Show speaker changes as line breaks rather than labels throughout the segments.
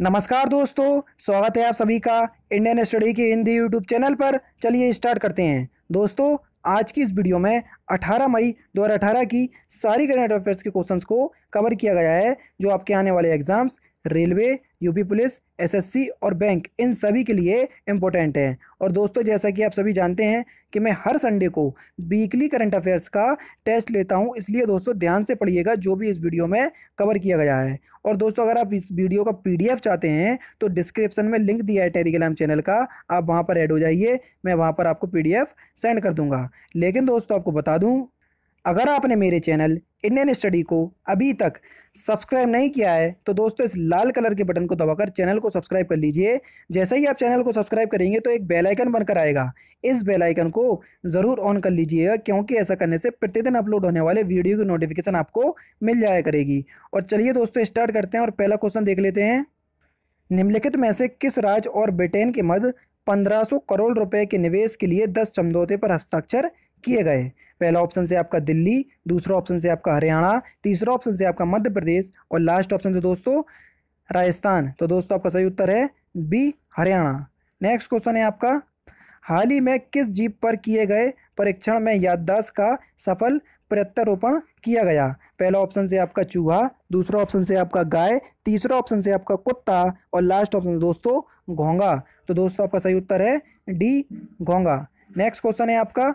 नमस्कार दोस्तों स्वागत है आप सभी का इंडियन स्टडी के हिंदी यूट्यूब चैनल पर चलिए स्टार्ट करते हैं दोस्तों आज की इस वीडियो में 18 मई 2018 की सारी करंट अफेयर्स के क्वेश्चंस को कवर किया गया है जो आपके आने वाले exams railway UP police SSC और बैंक इन सभी के लिए इम्पोर्टेंट है और दोस्तों जैसा कि आप सभी जानते हैं कि मैं हर संडे को वीकली करंट अफेयर्स का टेस्ट लेता हूं इसलिए दोस्तों ध्यान से पढ़िएगा जो भी इस वीडियो में कवर किया गया है और दोस्तों अगर आप इस वीडियो का पी चाहते हैं तो डिस्क्रिप्सन में लिंक दिया है टेलीग्राम चैनल का आप वहाँ पर ऐड हो जाइए मैं वहाँ पर आपको पी सेंड कर दूँगा लेकिन दोस्तों आपको बता दूँ अगर आपने मेरे चैनल इंडियन स्टडी को अभी तक सब्सक्राइब नहीं किया है तो दोस्तों इस लाल कलर के बटन को दबाकर चैनल को सब्सक्राइब कर लीजिए जैसे ही आप चैनल को सब्सक्राइब करेंगे तो एक बेल आइकन बनकर आएगा इस बेल आइकन को ज़रूर ऑन कर लीजिएगा क्योंकि ऐसा करने से प्रतिदिन अपलोड होने वाले वीडियो की नोटिफिकेशन आपको मिल जाया करेगी और चलिए दोस्तों स्टार्ट करते हैं और पहला क्वेश्चन देख लेते हैं निम्नलिखित में से किस राज्य और ब्रिटेन के मध्य सौ करोड़ रुपए के निवेश के लिए दस समझौते पर हस्ताक्षर किए गए पहला ऑप्शन से आपका दिल्ली दूसरा ऑप्शन से आपका हरियाणा तीसरा ऑप्शन से आपका मध्य प्रदेश और लास्ट ऑप्शन से दोस्तों राजस्थान तो दोस्तों आपका सही उत्तर है बी हरियाणा नेक्स्ट क्वेश्चन है आपका हाल ही में किस जीप पर किए गए परीक्षण में याददाश्त का सफल प्रत्यारोपण किया गया पहला ऑप्शन से आपका चूहा दूसरा ऑप्शन से आपका गाय तीसरा ऑप्शन से आपका कुत्ता और लास्ट ऑप्शन दोस्तों घोंगा तो दोस्तों आपका सही उत्तर है डी घोंगा नेक्स्ट क्वेश्चन है आपका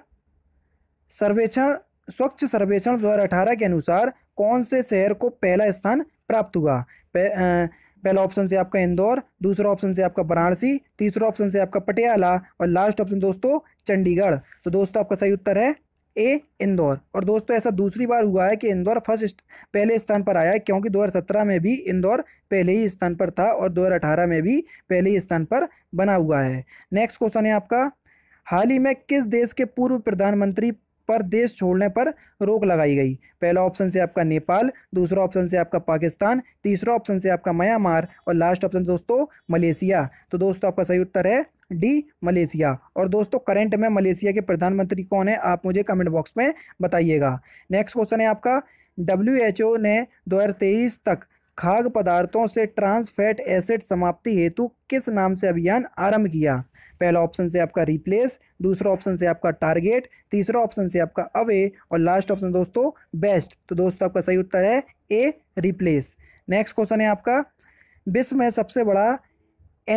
सर्वेक्षण स्वच्छ सर्वेक्षण 2018 के अनुसार कौन से शहर को पहला स्थान प्राप्त हुआ पहला ऑप्शन से आपका इंदौर दूसरा ऑप्शन से आपका वाराणसी तीसरा ऑप्शन से आपका पटियाला और लास्ट ऑप्शन दोस्तों चंडीगढ़ तो दोस्तों आपका सही उत्तर है ए इंदौर और दोस्तों ऐसा दूसरी बार हुआ है कि इंदौर फर्स्ट पहले स्थान पर आया है क्योंकि 2017 में भी इंदौर पहले ही स्थान पर था और 2018 में भी पहले ही स्थान पर बना हुआ है नेक्स्ट क्वेश्चन है आपका हाल ही में किस देश के पूर्व प्रधानमंत्री पर देश छोड़ने पर रोक लगाई गई पहला ऑप्शन से आपका नेपाल दूसरा ऑप्शन से आपका पाकिस्तान तीसरा ऑप्शन से आपका म्यांमार और लास्ट ऑप्शन दोस्तों मलेशिया तो दोस्तों आपका सही उत्तर है डी मलेशिया और दोस्तों करंट में मलेशिया के प्रधानमंत्री कौन है आप मुझे कमेंट बॉक्स में बताइएगा नेक्स्ट क्वेश्चन है आपका डब्ल्यू ने दो तक खाद्य पदार्थों से ट्रांसफैट एसिड समाप्ति हेतु किस नाम से अभियान आरंभ किया पहला ऑप्शन से आपका रिप्लेस दूसरा ऑप्शन से आपका टारगेट तीसरा ऑप्शन से आपका अवे और लास्ट ऑप्शन दोस्तों बेस्ट तो दोस्तों आपका सही उत्तर है ए रिप्लेस नेक्स्ट क्वेश्चन है आपका विश्व में सबसे बड़ा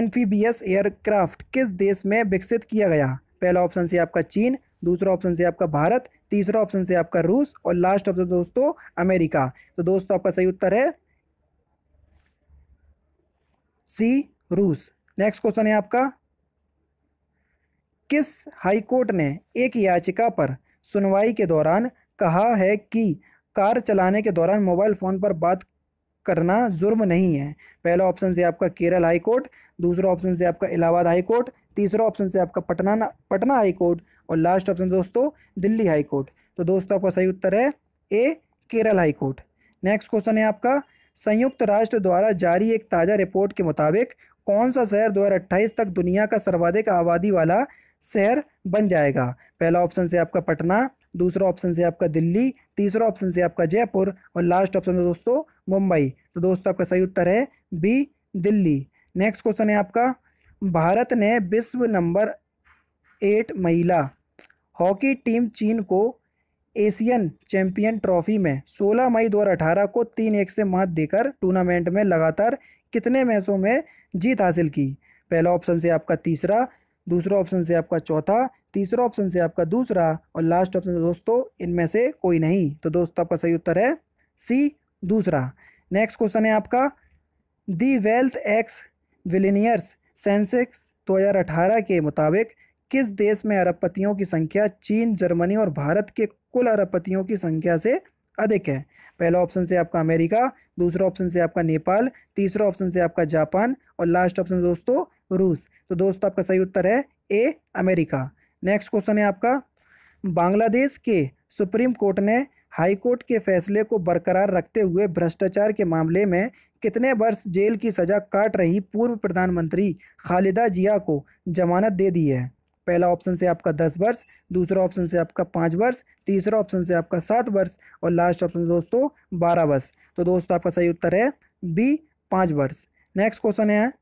एनफीबीएस एयरक्राफ्ट किस देश में विकसित किया गया पहला ऑप्शन से आपका चीन दूसरा ऑप्शन से आपका भारत तीसरा ऑप्शन से आपका रूस और लास्ट ऑप्शन दोस्तों अमेरिका तो दोस्तों आपका सही उत्तर है सी रूस नेक्स्ट क्वेश्चन है आपका किस हाईकोर्ट ने एक याचिका पर सुनवाई के दौरान कहा है कि कार चलाने के दौरान मोबाइल फ़ोन पर बात करना जुर्म नहीं है पहला ऑप्शन से आपका केरल हाई कोर्ट दूसरा ऑप्शन से आपका इलाहाबाद हाई कोर्ट तीसरा ऑप्शन से आपका पटना पटना हाई कोर्ट और लास्ट ऑप्शन दोस्तों दिल्ली हाई कोर्ट तो दोस्तों आपका सही उत्तर है A Kerala high court next question है आपका संयुक्त राष्ट्र द्वारा जारी एक ताज़ा रिपोर्ट के मुताबिक कौन सा शहर दो तक दुनिया का सर्वाधिक आबादी वाला शहर बन जाएगा पहला ऑप्शन से आपका पटना दूसरा ऑप्शन से आपका दिल्ली तीसरा ऑप्शन से आपका जयपुर और लास्ट ऑप्शन है दोस्तों मुंबई तो दोस्तों आपका सही उत्तर है बी दिल्ली नेक्स्ट क्वेश्चन है आपका भारत ने विश्व नंबर एट महिला हॉकी टीम चीन को एशियन चैंपियन ट्रॉफी में 16 मई 2018 को तीन एक से मात देकर टूर्नामेंट में लगातार कितने मैचों में जीत हासिल की पहला ऑप्शन से आपका तीसरा दूसरा ऑप्शन से आपका चौथा तीसरा ऑप्शन से आपका दूसरा और लास्ट ऑप्शन दोस्तों इनमें से कोई नहीं तो दोस्तों आपका सही उत्तर है सी दूसरा नेक्स्ट क्वेश्चन है आपका the wealth X billionaires census 2018 के मुताबिक किस देश में अरबपतियों की संख्या चीन जर्मनी और भारत के कुल अरबपतियों की संख्या से अधिक है पहला ऑप्शन से आपका अमेरिका दूसरा ऑप्शन से आपका नेपाल तीसरा ऑप्शन से आपका जापान और लास्ट ऑप्शन दोस्तों रूस तो दोस्तों आपका सही उत्तर है ए अमेरिका नेक्स्ट क्वेश्चन है आपका बांग्लादेश के सुप्रीम कोर्ट ने हाई कोर्ट के फैसले को बरकरार रखते हुए भ्रष्टाचार के मामले में कितने वर्ष जेल की सज़ा काट रही पूर्व प्रधानमंत्री खालिदा जिया को जमानत दे दी है पहला ऑप्शन से आपका दस वर्ष दूसरा ऑप्शन से आपका पाँच वर्ष तीसरा ऑप्शन से आपका सात वर्ष और लास्ट ऑप्शन दोस्तों बारह वर्ष तो दोस्तों आपका सही उत्तर है बी पाँच वर्ष नेक्स्ट क्वेश्चन है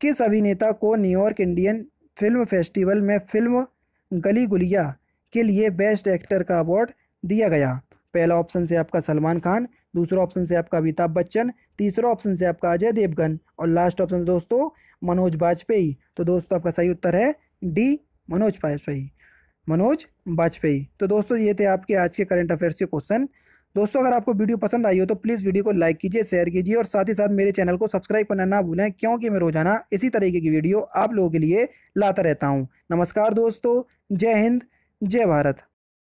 किस अभिनेता को न्यूयॉर्क इंडियन फिल्म फेस्टिवल में फिल्म गली गुलिया के लिए बेस्ट एक्टर का अवार्ड दिया गया पहला ऑप्शन से आपका सलमान खान दूसरा ऑप्शन से आपका अमिताभ बच्चन तीसरा ऑप्शन से आपका अजय देवगन और लास्ट ऑप्शन दोस्तों मनोज वाजपेयी तो दोस्तों आपका सही उत्तर है डी मनोज वाजपेयी मनोज वाजपेयी तो दोस्तों ये थे आपके आज के करंट अफेयर्स के क्वेश्चन दोस्तों अगर आपको वीडियो पसंद आई हो तो प्लीज़ वीडियो को लाइक कीजिए शेयर कीजिए और साथ ही साथ मेरे चैनल को सब्सक्राइब करना ना भूलें क्योंकि मैं रोजाना इसी तरीके की वीडियो आप लोगों के लिए लाता रहता हूँ नमस्कार दोस्तों जय हिंद जय भारत